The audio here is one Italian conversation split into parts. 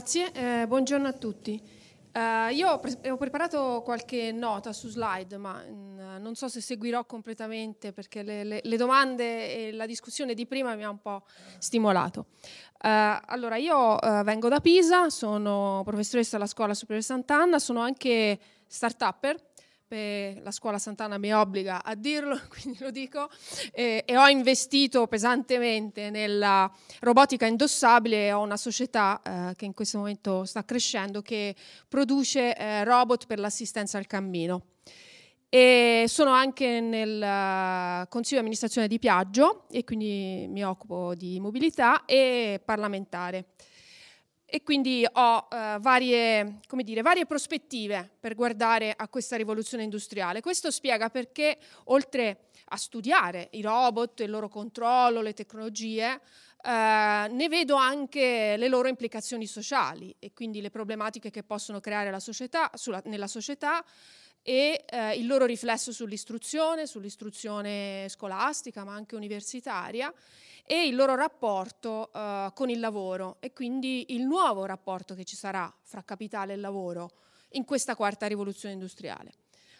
Grazie, eh, buongiorno a tutti. Eh, io ho, pre- ho, preparato qualche nota su slide, ma mh, mm, non so se seguirò completamente perché le, le, le, domande e la discussione di prima mi ha un po' stimolato. Eh, allora, io eh, vengo da Pisa, sono professoressa alla Scuola Superiore Sant'Anna, sono anche start-upper eh, la scuola Sant'Anna mi obbliga a dirlo, quindi lo dico, eh, e ho investito pesantemente nella robotica indossabile, ho una società eh, che in questo momento sta crescendo che produce eh, robot per l'assistenza al cammino. E sono anche nel eh, consiglio di amministrazione di Piaggio e quindi mi occupo di mobilità e parlamentare e quindi ho eh, varie, dire, varie, prospettive per guardare a questa rivoluzione industriale. Questo spiega perché, oltre a studiare i robot, il loro controllo, le tecnologie, eh, ne vedo anche le loro implicazioni sociali e quindi le problematiche che possono creare società, sulla, nella società e eh, il loro riflesso sull'istruzione, sull'istruzione scolastica ma anche universitaria e il loro rapporto eh, con il lavoro e quindi il nuovo rapporto che ci sarà fra capitale e lavoro in questa quarta rivoluzione industriale.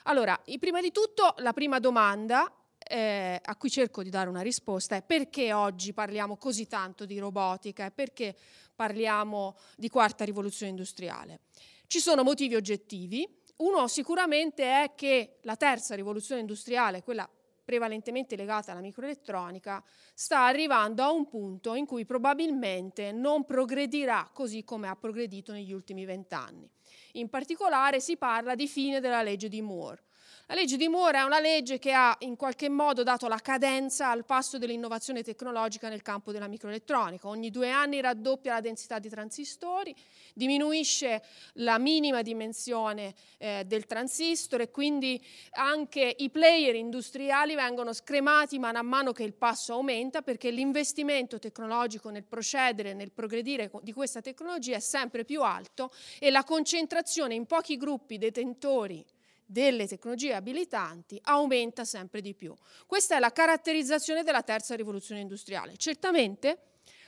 Allora, prima di tutto la prima domanda eh, a cui cerco di dare una risposta è perché oggi parliamo così tanto di robotica e perché parliamo di quarta rivoluzione industriale. Ci sono motivi oggettivi. Uno sicuramente è che la terza rivoluzione industriale, quella prevalentemente legata alla microelettronica, sta arrivando a un punto in cui probabilmente non progredirà così come ha progredito negli ultimi vent'anni. In particolare si parla di fine della legge di Moore, la legge di Moore è una legge che ha in qualche modo dato la cadenza al passo dell'innovazione tecnologica nel campo della microelettronica. Ogni due anni raddoppia la densità di transistori, diminuisce la minima dimensione eh, del transistor e quindi anche i player industriali vengono scremati mano a mano che il passo aumenta perché l'investimento tecnologico nel procedere, nel progredire di questa tecnologia è sempre più alto e la concentrazione in pochi gruppi detentori delle tecnologie abilitanti aumenta sempre di più. Questa è la caratterizzazione della terza rivoluzione industriale. Certamente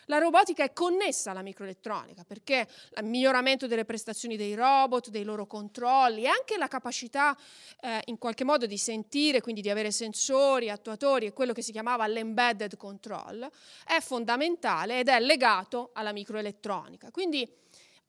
la robotica è connessa alla microelettronica perché il miglioramento delle prestazioni dei robot, dei loro controlli e anche la capacità eh, in qualche modo di sentire, quindi di avere sensori, attuatori e quello che si chiamava l'embedded control è fondamentale ed è legato alla microelettronica. Quindi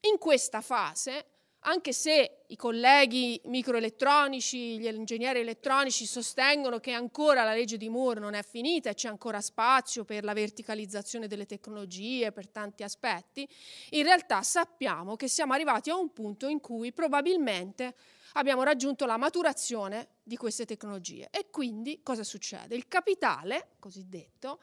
in questa fase anche se i colleghi microelettronici, gli ingegneri elettronici sostengono che ancora la legge di Moore non è finita e c'è ancora spazio per la verticalizzazione delle tecnologie, per tanti aspetti, in realtà sappiamo che siamo arrivati a un punto in cui probabilmente abbiamo raggiunto la maturazione di queste tecnologie. E quindi cosa succede? Il capitale, cosiddetto,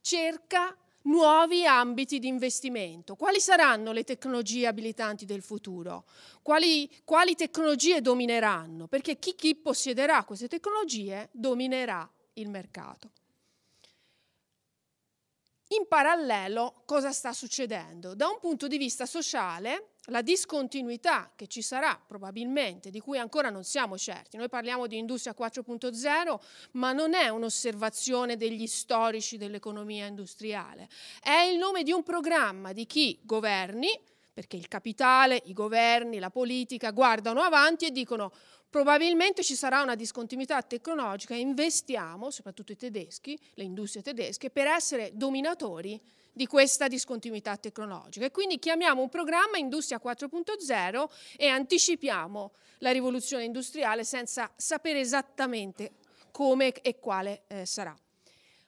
cerca nuovi ambiti di investimento. Quali saranno le tecnologie abilitanti del futuro? Quali, quali tecnologie domineranno? Perché chi, chi, possiederà queste tecnologie dominerà il mercato. In parallelo, cosa sta succedendo? Da un punto di vista sociale, la discontinuità che ci sarà probabilmente, di cui ancora non siamo certi, noi parliamo di industria 4.0, ma non è un'osservazione degli storici dell'economia industriale, è il nome di un programma di chi governi, perché il capitale, i governi, la politica guardano avanti e dicono Probabilmente ci sarà una discontinuità tecnologica e investiamo, soprattutto i tedeschi, le industrie tedesche, per essere dominatori di questa discontinuità tecnologica. E quindi chiamiamo un programma Industria 4.0 e anticipiamo la rivoluzione industriale senza sapere esattamente come e quale eh, sarà.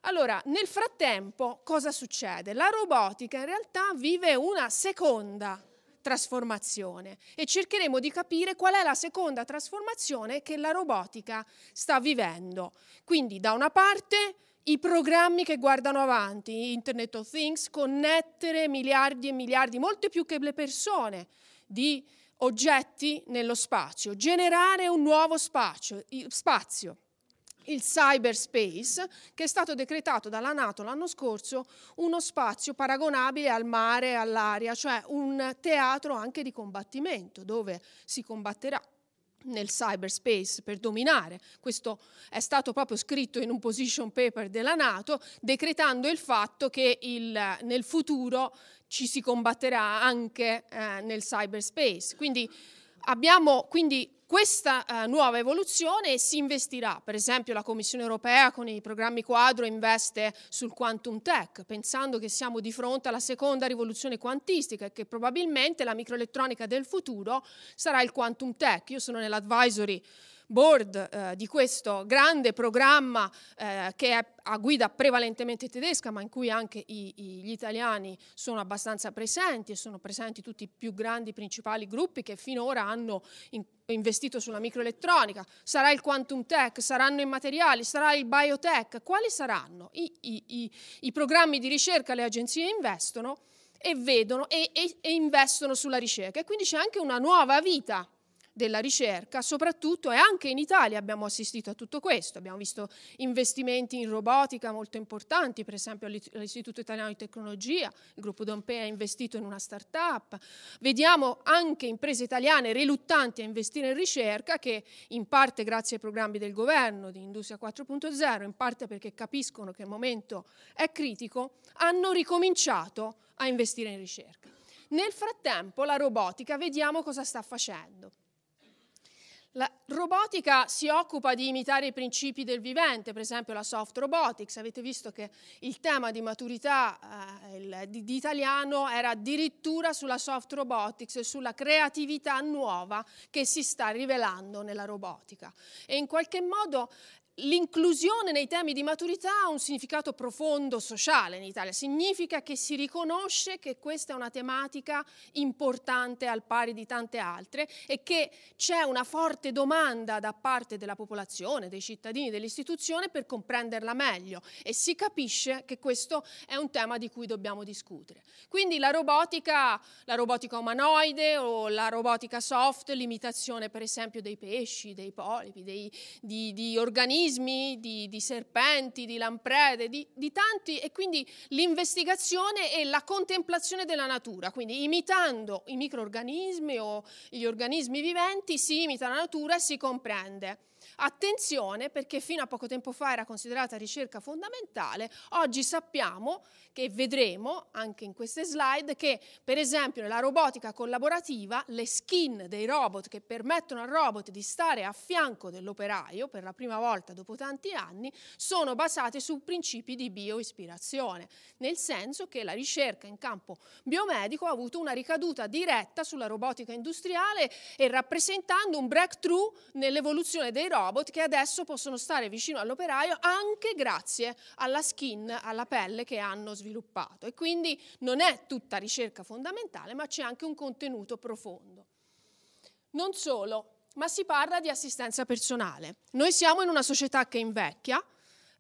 Allora, nel frattempo cosa succede? La robotica in realtà vive una seconda trasformazione e cercheremo di capire qual è la seconda trasformazione che la robotica sta vivendo. Quindi da una parte i programmi che guardano avanti, Internet of Things, connettere miliardi e miliardi, molte più che le persone, di oggetti nello spazio, generare un nuovo spazio. spazio il cyberspace, che è stato decretato dalla Nato l'anno scorso uno spazio paragonabile al mare, e all'aria, cioè un teatro anche di combattimento, dove si combatterà nel cyberspace per dominare. Questo è stato proprio scritto in un position paper della Nato, decretando il fatto che il, nel futuro ci si combatterà anche eh, nel cyberspace. Quindi Abbiamo quindi questa eh, nuova evoluzione e si investirà, per esempio la Commissione europea con i programmi quadro investe sul quantum tech, pensando che siamo di fronte alla seconda rivoluzione quantistica e che probabilmente la microelettronica del futuro sarà il quantum tech. Io sono nell'advisory board eh, di questo grande programma eh, che è a guida prevalentemente tedesca, ma in cui anche i, i, gli italiani sono abbastanza presenti e sono presenti tutti i più grandi principali gruppi che finora hanno in, investito sulla microelettronica. Sarà il quantum tech, saranno i materiali, sarà il biotech. Quali saranno? I, i programmi di ricerca le agenzie investono e vedono e, e, e investono sulla ricerca. E quindi c'è anche una nuova vita della ricerca, soprattutto e anche in Italia abbiamo assistito a tutto questo, abbiamo visto investimenti in robotica molto importanti, per esempio all'Istituto Italiano di Tecnologia, il gruppo Dompea ha investito in una start-up, vediamo anche imprese italiane riluttanti a investire in ricerca che in parte grazie ai programmi del governo di Industria 4.0, in parte perché capiscono che il momento è critico, hanno ricominciato a investire in ricerca. Nel frattempo la robotica vediamo cosa sta facendo. La robotica si occupa di imitare i principi del vivente, per esempio la soft robotics. Avete visto che il tema di maturità eh, il, di, di, italiano era addirittura sulla soft robotics e sulla creatività nuova che si sta rivelando nella robotica. E in qualche modo L'inclusione nei temi di maturità ha un significato profondo sociale in Italia, significa che si riconosce che questa è una tematica importante al pari di tante altre e che c'è una forte domanda da parte della popolazione, dei cittadini, dell'istituzione per comprenderla meglio e si capisce che questo è un tema di cui dobbiamo discutere. Quindi la robotica, la robotica umanoide o la robotica soft, l'imitazione per esempio dei pesci, dei polipi, dei, di, di organismi, organismi, di, di serpenti, di lamprede, di, di tanti, e quindi l'investigazione e la contemplazione della natura. Quindi imitando i microorganismi o gli organismi viventi si imita la natura e si comprende. Attenzione perché fino a poco tempo fa era considerata ricerca fondamentale, oggi sappiamo che vedremo anche in queste slide che per esempio nella robotica collaborativa le skin dei robot che permettono al robot di stare a fianco dell'operaio per la prima volta dopo tanti anni sono basate su principi di bioispirazione, nel senso che la ricerca in campo biomedico ha avuto una ricaduta diretta sulla robotica industriale e rappresentando un breakthrough nell'evoluzione dei robot robot che adesso possono stare vicino all'operaio anche grazie alla skin, alla pelle che hanno sviluppato. E quindi non è tutta ricerca fondamentale, ma c'è anche un contenuto profondo. Non solo, ma si parla di assistenza personale. Noi siamo in una società che invecchia,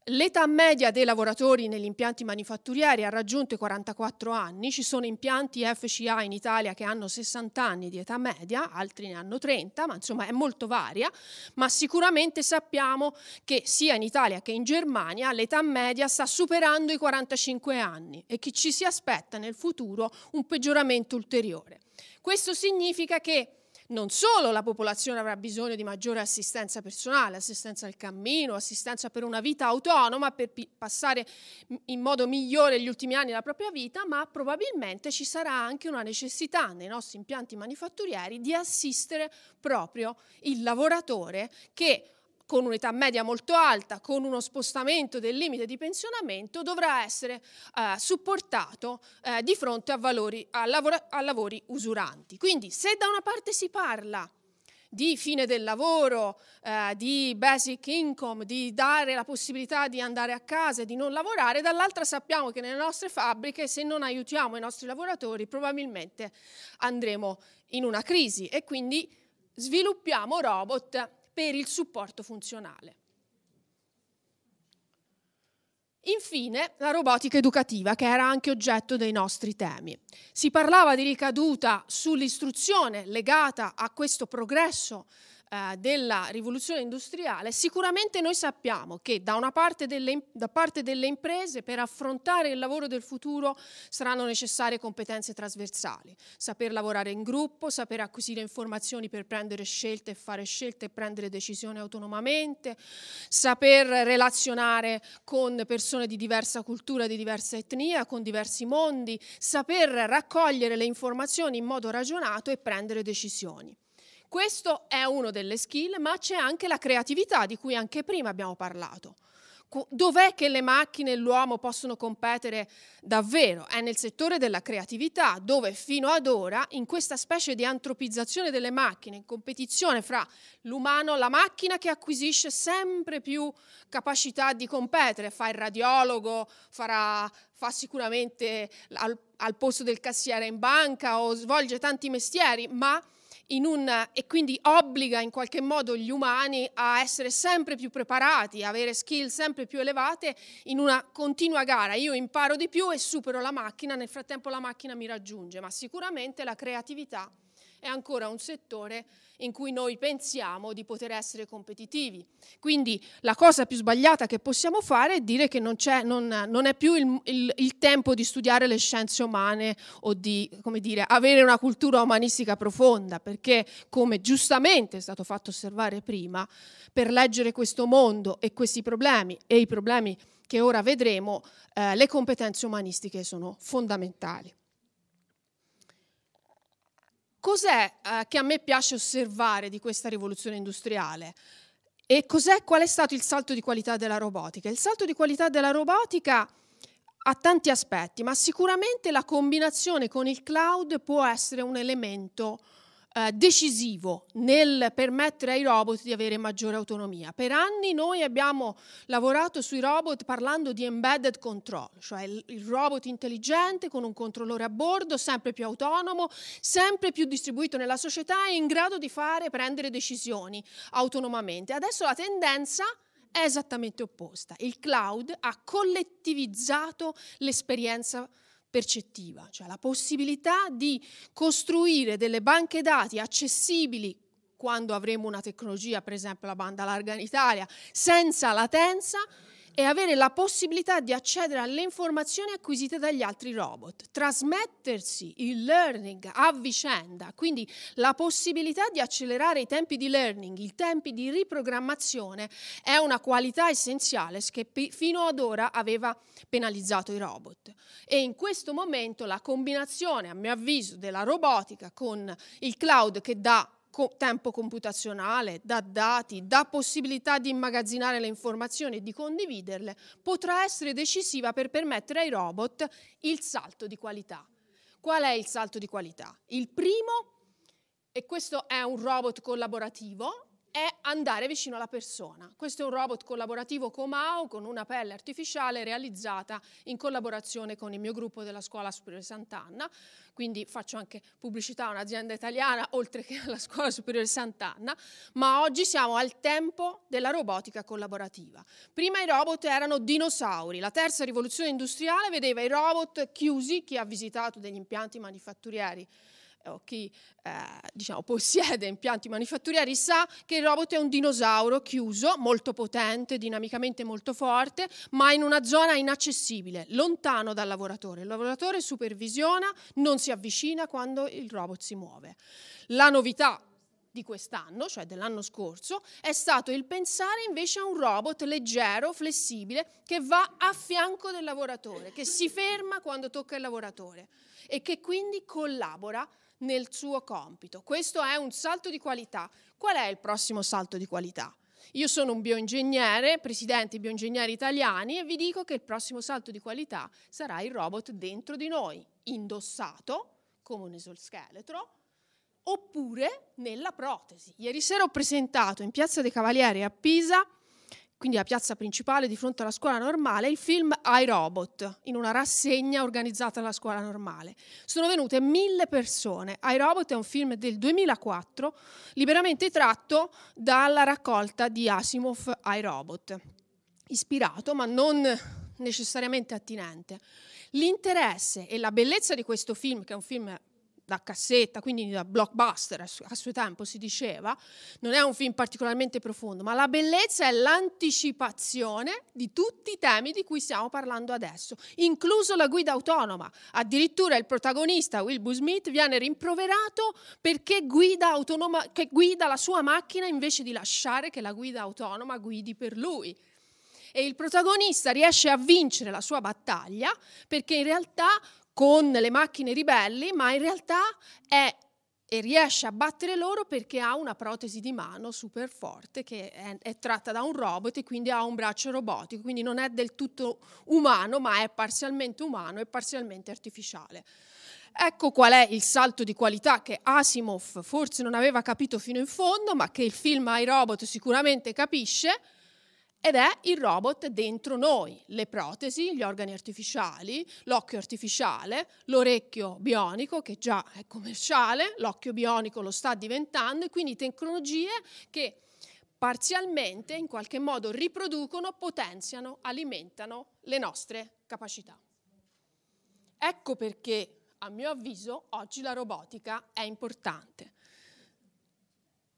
L'età media dei lavoratori negli impianti manifatturieri ha raggiunto i 44 anni, ci sono impianti FCA in Italia che hanno 60 anni di età media, altri ne hanno 30, ma insomma è molto varia, ma sicuramente sappiamo che sia in Italia che in Germania l'età media sta superando i 45 anni e che ci si aspetta nel futuro un peggioramento ulteriore. Questo significa che non solo la popolazione avrà bisogno di maggiore assistenza personale, assistenza al cammino, assistenza per una vita autonoma, per passare in modo migliore gli ultimi anni della propria vita, ma probabilmente ci sarà anche una necessità nei nostri impianti manifatturieri di assistere proprio il lavoratore che con un'età media molto alta, con uno spostamento del limite di pensionamento, dovrà essere eh, supportato eh, di fronte a, valori, a, lavora, a lavori usuranti. Quindi se da una parte si parla di fine del lavoro, eh, di basic income, di dare la possibilità di andare a casa e di non lavorare, dall'altra sappiamo che nelle nostre fabbriche se non aiutiamo i nostri lavoratori probabilmente andremo in una crisi e quindi sviluppiamo robot per il supporto funzionale. Infine, la robotica educativa, che era anche oggetto dei nostri temi. Si parlava di ricaduta sull'istruzione legata a questo progresso eh, della rivoluzione industriale, sicuramente noi sappiamo che da, una parte delle, da parte delle imprese per affrontare il lavoro del futuro saranno necessarie competenze trasversali, saper lavorare in gruppo, saper acquisire informazioni per prendere scelte e fare scelte e prendere decisioni autonomamente, saper relazionare con persone di diversa cultura, di diversa etnia, con diversi mondi, saper raccogliere le informazioni in modo ragionato e prendere decisioni. Questo è uno delle skill, ma c'è anche la creatività di cui anche prima abbiamo parlato. Dov'è che le macchine e l'uomo possono competere davvero? È nel settore della creatività, dove fino ad ora, in questa specie di antropizzazione delle macchine, in competizione fra l'umano e la macchina che acquisisce sempre più capacità di competere, fa il radiologo, farà, fa sicuramente al, al posto del cassiere in banca o svolge tanti mestieri, ma un, e quindi obbliga in qualche modo gli umani a essere sempre più preparati, a avere skill sempre più elevate in una continua gara. Io imparo di più e supero la macchina, nel frattempo la macchina mi raggiunge, ma sicuramente la creatività è ancora un settore in cui noi pensiamo di poter essere competitivi. Quindi la cosa più sbagliata che possiamo fare è dire che non, è, non, non è più il, il, il, tempo di studiare le scienze umane o di dire, avere una cultura umanistica profonda, perché come giustamente è stato fatto osservare prima, per leggere questo mondo e questi problemi e i problemi che ora vedremo, eh, le competenze umanistiche sono fondamentali. Cos'è eh, che a me piace osservare di questa rivoluzione industriale? E qual è stato il salto di qualità della robotica? Il salto di qualità della robotica ha tanti aspetti, ma sicuramente la combinazione con il cloud può essere un elemento eh, decisivo nel permettere ai robot di avere maggiore autonomia. Per anni noi abbiamo lavorato sui robot parlando di embedded control, cioè il robot intelligente con un controllore a bordo, sempre più autonomo, sempre più distribuito nella società e in grado di fare, prendere decisioni autonomamente. Adesso la tendenza è esattamente opposta. Il cloud ha collettivizzato l'esperienza percettiva, cioè la possibilità di costruire delle banche dati accessibili quando avremo una tecnologia, per esempio la banda larga in Italia, senza latenza e avere la possibilità di accedere alle informazioni acquisite dagli altri robot, trasmettersi il learning a vicenda, quindi la possibilità di accelerare i tempi di learning, i tempi di riprogrammazione è una qualità essenziale che fino ad ora aveva penalizzato i robot e in questo momento la combinazione a mio avviso della robotica con il cloud che dà co- tempo computazionale, da dati, da possibilità di immagazzinare le informazioni e di condividerle, potrà essere decisiva per permettere ai robot il salto di qualità. Qual è il salto di qualità? Il primo, e questo è un robot collaborativo, è andare vicino alla persona. Questo è un robot collaborativo Comao con una pelle artificiale realizzata in collaborazione con il mio gruppo della Scuola Superiore Sant'Anna, quindi faccio anche pubblicità a un'azienda italiana oltre che alla Scuola Superiore Sant'Anna, ma oggi siamo al tempo della robotica collaborativa. Prima i robot erano dinosauri, la terza rivoluzione industriale vedeva i robot chiusi, chi ha visitato degli impianti manifatturieri o chi eh, diciamo, possiede impianti manifatturieri sa che il robot è un dinosauro chiuso, molto potente, dinamicamente molto forte, ma in una zona inaccessibile, lontano dal lavoratore. Il lavoratore supervisiona, non si avvicina quando il robot si muove. La novità di quest'anno, cioè dell'anno scorso, è stato il pensare invece a un robot leggero, flessibile, che va a fianco del lavoratore, che si ferma quando tocca il lavoratore e che quindi collabora nel suo compito. Questo è un salto di qualità. Qual è il prossimo salto di qualità? Io sono un bioingegnere, presidente di bioingegneri italiani, e vi dico che il prossimo salto di qualità sarà il robot dentro di noi, indossato come un esoscheletro, oppure nella protesi. Ieri sera ho presentato in Piazza dei Cavalieri a Pisa quindi la piazza principale di fronte alla scuola normale, il film I Robot, in una rassegna organizzata dalla scuola normale. Sono venute mille persone. I Robot è un film del 2004, liberamente tratto dalla raccolta di Asimov I Robot, ispirato ma non necessariamente attinente. L'interesse e la bellezza di questo film, che è un film da cassetta, quindi da blockbuster a suo tempo si diceva, non è un film particolarmente profondo, ma la bellezza è l'anticipazione di tutti i temi di cui stiamo parlando adesso, incluso la guida autonoma. Addirittura il protagonista, Wilbur Smith, viene rimproverato perché guida, autonoma, che guida la sua macchina invece di lasciare che la guida autonoma guidi per lui e il protagonista riesce a vincere la sua battaglia perché in realtà con le macchine ribelli, ma in realtà è e riesce a battere loro perché ha una protesi di mano super forte che è, è, tratta da un robot e quindi ha un braccio robotico, quindi non è del tutto umano, ma è parzialmente umano e parzialmente artificiale. Ecco qual è il salto di qualità che Asimov forse non aveva capito fino in fondo, ma che il film I Robot sicuramente capisce ed è il robot dentro noi, le protesi, gli organi artificiali, l'occhio artificiale, l'orecchio bionico che già è commerciale, l'occhio bionico lo sta diventando e quindi tecnologie che parzialmente in qualche modo riproducono, potenziano, alimentano le nostre capacità. Ecco perché, a mio avviso, oggi la robotica è importante.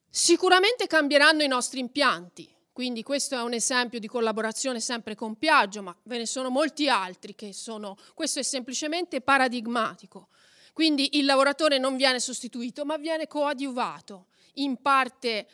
Sicuramente cambieranno i nostri impianti, quindi questo è un esempio di collaborazione sempre con Piaggio, ma ve ne sono molti altri che sono, questo è semplicemente paradigmatico. Quindi il lavoratore non viene sostituito, ma viene coadiuvato, in parte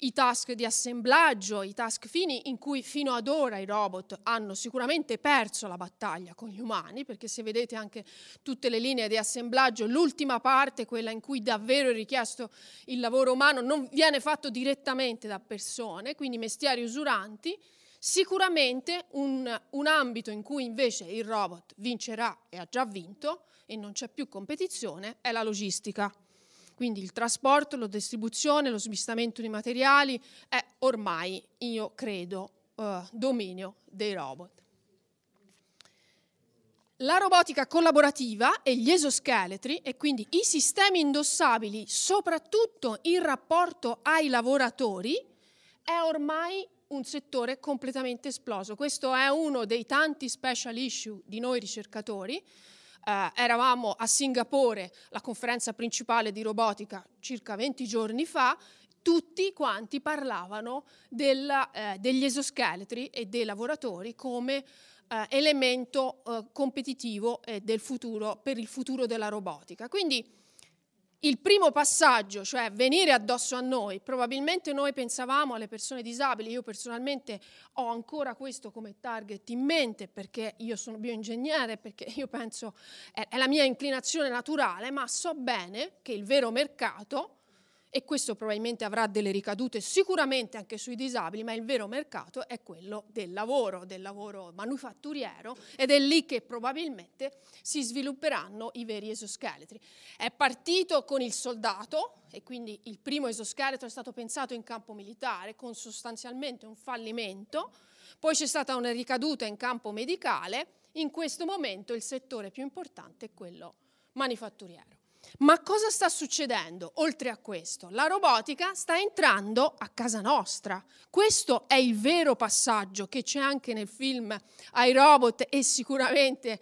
i task di assemblaggio, i task fini in cui fino ad ora i robot hanno sicuramente perso la battaglia con gli umani, perché se vedete anche tutte le linee di assemblaggio, l'ultima parte, quella in cui davvero è richiesto il lavoro umano, non viene fatto direttamente da persone, quindi mestieri usuranti, sicuramente un, un ambito in cui invece il robot vincerà e ha già vinto e non c'è più competizione è la logistica. Quindi il trasporto, la distribuzione, lo smistamento di materiali è ormai, io credo, eh, dominio dei robot. La robotica collaborativa e gli esoscheletri, e quindi i sistemi indossabili, soprattutto in rapporto ai lavoratori, è ormai un settore completamente esploso. Questo è uno dei tanti special issue di noi ricercatori eh, eravamo a Singapore, la conferenza principale di robotica circa 20 giorni fa, tutti quanti parlavano del, eh, degli esoscheletri e dei lavoratori come eh, elemento eh, competitivo del futuro, per il futuro della robotica. Quindi il primo passaggio, cioè venire addosso a noi, probabilmente noi pensavamo alle persone disabili, io personalmente ho ancora questo come target in mente perché io sono bioingegnere, perché io penso è la mia inclinazione naturale, ma so bene che il vero mercato e questo probabilmente avrà delle ricadute sicuramente anche sui disabili, ma il vero mercato è quello del lavoro, del lavoro manufatturiero ed è lì che probabilmente si svilupperanno i veri esoscheletri. È partito con il soldato e quindi il primo esoscheletro è stato pensato in campo militare con sostanzialmente un fallimento, poi c'è stata una ricaduta in campo medicale, in questo momento il settore più importante è quello manifatturiero. Ma cosa sta succedendo oltre a questo? La robotica sta entrando a casa nostra. Questo è il vero passaggio che c'è anche nel film I robot e sicuramente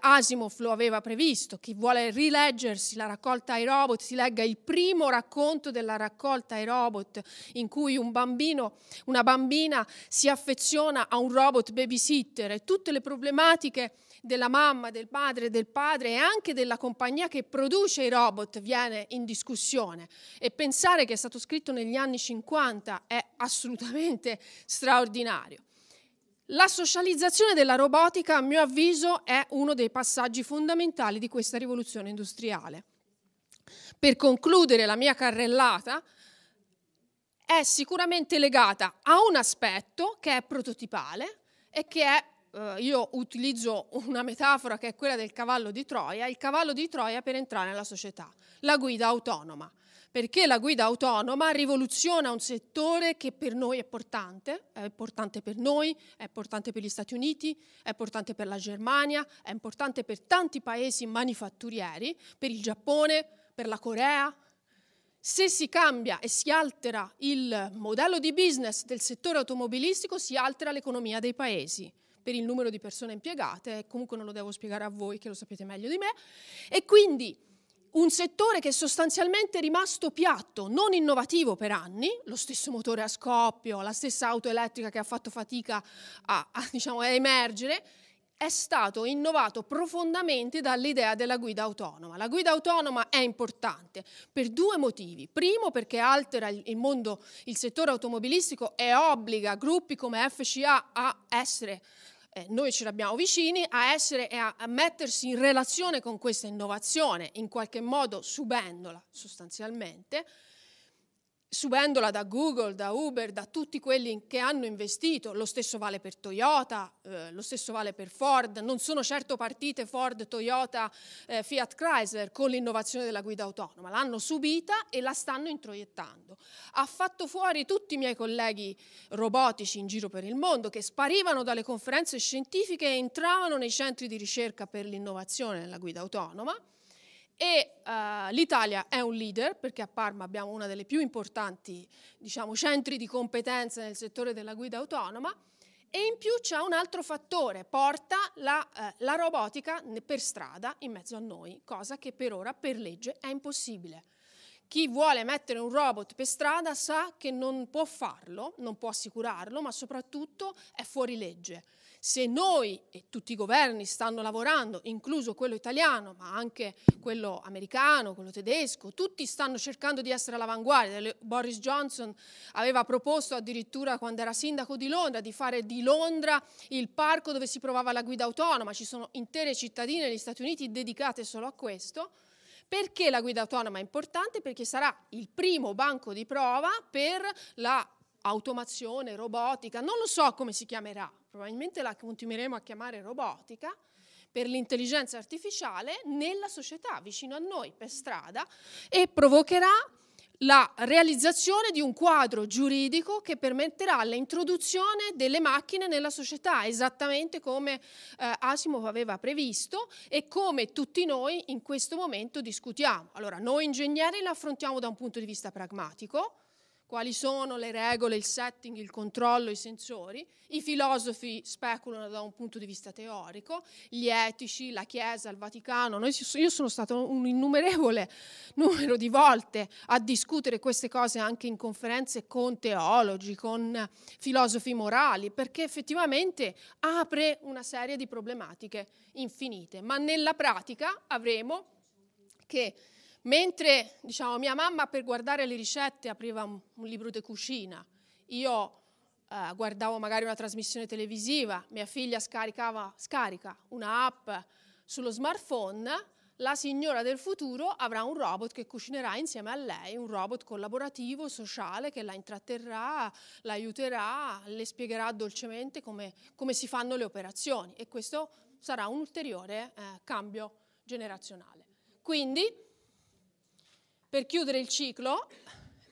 Asimov lo aveva previsto. Chi vuole rileggersi la raccolta I robot si legga il primo racconto della raccolta I robot in cui un bambino, una bambina si affeziona a un robot babysitter e tutte le problematiche della mamma, del padre, del padre e anche della compagnia che produce i robot viene in discussione e pensare che è stato scritto negli anni 50 è assolutamente straordinario. La socializzazione della robotica, a mio avviso, è uno dei passaggi fondamentali di questa rivoluzione industriale. Per concludere la mia carrellata, è sicuramente legata a un aspetto che è prototipale e che è eh, io utilizzo una metafora che è quella del cavallo di Troia, il cavallo di Troia per entrare nella società, la guida autonoma, perché la guida autonoma rivoluziona un settore che per noi è importante, è importante per noi, è importante per gli Stati Uniti, è importante per la Germania, è importante per tanti paesi manifatturieri, per il Giappone, per la Corea, se si cambia e si altera il modello di business del settore automobilistico, si altera l'economia dei paesi per il numero di persone impiegate, comunque non lo devo spiegare a voi che lo sapete meglio di me, e quindi un settore che è sostanzialmente rimasto piatto, non innovativo per anni, lo stesso motore a scoppio, la stessa auto elettrica che ha fatto fatica a, a, diciamo, a emergere, è stato innovato profondamente dall'idea della guida autonoma. La guida autonoma è importante per due motivi. Primo perché altera il mondo, il settore automobilistico e obbliga gruppi come FCA a essere eh, noi ce l'abbiamo vicini, a essere e a, a mettersi in relazione con questa innovazione, in qualche modo subendola sostanzialmente, subendola da Google, da Uber, da tutti quelli che hanno investito, lo stesso vale per Toyota, eh, lo stesso vale per Ford, non sono certo partite Ford, Toyota, eh, Fiat Chrysler con l'innovazione della guida autonoma, l'hanno subita e la stanno introiettando. Ha fatto fuori tutti i miei colleghi robotici in giro per il mondo che sparivano dalle conferenze scientifiche e entravano nei centri di ricerca per l'innovazione della guida autonoma e uh, l'Italia è un leader perché a Parma abbiamo una delle più importanti diciamo, centri di competenza nel settore della guida autonoma e in più c'è un altro fattore, porta la, eh, la, robotica per strada in mezzo a noi, cosa che per ora per legge è impossibile. Chi vuole mettere un robot per strada sa che non può farlo, non può assicurarlo, ma soprattutto è fuori legge se noi e tutti i governi stanno lavorando, incluso quello italiano, ma anche quello americano, quello tedesco, tutti stanno cercando di essere all'avanguardia. Boris Johnson aveva proposto addirittura quando era sindaco di Londra di fare di Londra il parco dove si provava la guida autonoma, ci sono intere cittadine negli Stati Uniti dedicate solo a questo. Perché la guida autonoma è importante? Perché sarà il primo banco di prova per la automazione, robotica, non lo so come si chiamerà, probabilmente la continueremo a chiamare robotica per l'intelligenza artificiale nella società vicino a noi per strada e provocherà la realizzazione di un quadro giuridico che permetterà l'introduzione delle macchine nella società, esattamente come eh, Asimov aveva previsto e come tutti noi in questo momento discutiamo. Allora, noi ingegneri la affrontiamo da un punto di vista pragmatico, quali sono le regole, il setting, il controllo, i sensori. I filosofi speculano da un punto di vista teorico, gli etici, la Chiesa, il Vaticano. Noi, io sono stato un innumerevole numero di volte a discutere queste cose anche in conferenze con teologi, con filosofi morali, perché effettivamente apre una serie di problematiche infinite. Ma nella pratica avremo che Mentre diciamo, mia mamma per guardare le ricette apriva un, libro di cucina, io eh, guardavo magari una trasmissione televisiva, mia figlia scaricava, scarica una app sullo smartphone, la signora del futuro avrà un robot che cucinerà insieme a lei, un robot collaborativo, sociale, che la intratterrà, la aiuterà, le spiegherà dolcemente come, come si fanno le operazioni e questo sarà un ulteriore eh, cambio generazionale. Quindi, per chiudere il ciclo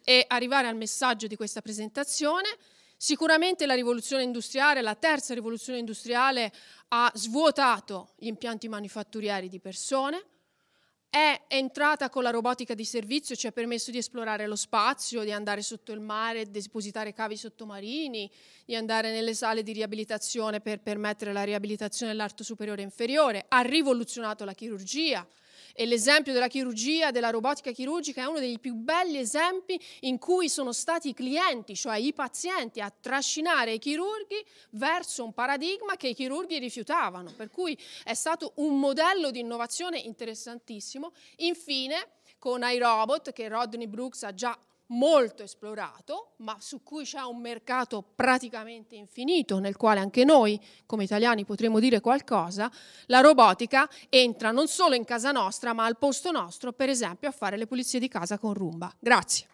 e arrivare al messaggio di questa presentazione, sicuramente la rivoluzione industriale, la terza rivoluzione industriale ha svuotato gli impianti manifatturieri di persone, è entrata con la robotica di servizio, ci ha permesso di esplorare lo spazio, di andare sotto il mare, depositare cavi sottomarini, di andare nelle sale di riabilitazione per permettere la riabilitazione dell'arto superiore e inferiore, ha rivoluzionato la chirurgia, e l'esempio della chirurgia, della robotica chirurgica, è uno dei più belli esempi in cui sono stati i clienti, cioè i pazienti, a trascinare i chirurghi verso un paradigma che i chirurghi rifiutavano. Per cui è stato un modello di innovazione interessantissimo. Infine, con iRobot, che Rodney Brooks ha già molto esplorato, ma su cui c'è un mercato praticamente infinito, nel quale anche noi, come italiani, potremmo dire qualcosa, la robotica entra non solo in casa nostra, ma al posto nostro, per esempio, a fare le pulizie di casa con Rumba. Grazie.